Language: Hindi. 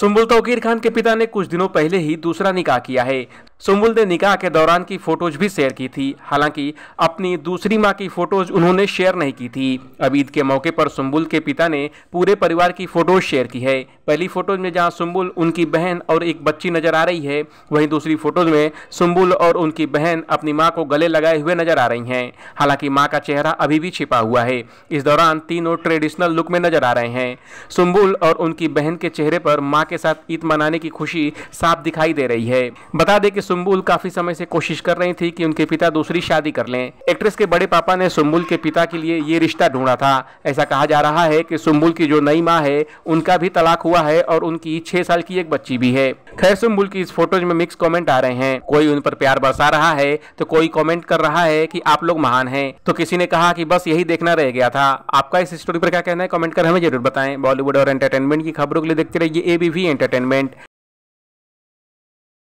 सुम्बुल तोकीर खान के पिता ने कुछ दिनों पहले ही दूसरा निकाह किया है सुम्बुल ने निकाह के दौरान की फ़ोटोज भी शेयर की थी हालांकि अपनी दूसरी मां की फ़ोटोज उन्होंने शेयर नहीं की थी अब ईद के मौके पर सुम्बुल के पिता ने पूरे परिवार की फ़ोटोज शेयर की है पहली फ़ोटोज में जहां सुम्बुल उनकी बहन और एक बच्ची नज़र आ रही है वहीं दूसरी फ़ोटोज में सुम्बुल और उनकी बहन अपनी माँ को गले लगाए हुए नज़र आ रही हैं हालांकि माँ का चेहरा अभी भी छिपा हुआ है इस दौरान तीनों ट्रेडिशनल लुक में नज़र आ रहे हैं सुम्बुल और उनकी बहन के चेहरे पर माँ के साथ ईद मनाने की खुशी साफ दिखाई दे रही है बता दें कि सुम्बुल काफी समय से कोशिश कर रही थी कि उनके पिता दूसरी शादी कर लें एक्ट्रेस के बड़े पापा ने सुम्बुल के पिता के लिए ये रिश्ता ढूंढा था ऐसा कहा जा रहा है कि सुम्बुल की जो नई माँ है उनका भी तलाक हुआ है और उनकी छह साल की एक बच्ची भी है खैर सुम्बुल की इस फोटोज में मिक्स कॉमेंट आ रहे हैं कोई उन पर प्यार बरसा रहा है तो कोई कॉमेंट कर रहा है की आप लोग महान है तो किसी ने कहा की बस यही देखना रह गया था आपका इस स्टोरी पर क्या कहना है कॉमेंट कर हमें जरूर बताएं बॉलीवुड और एंटरटेनमेंट की खबरों के लिए देखते रहिए एबीवी एंटरटेनमेंट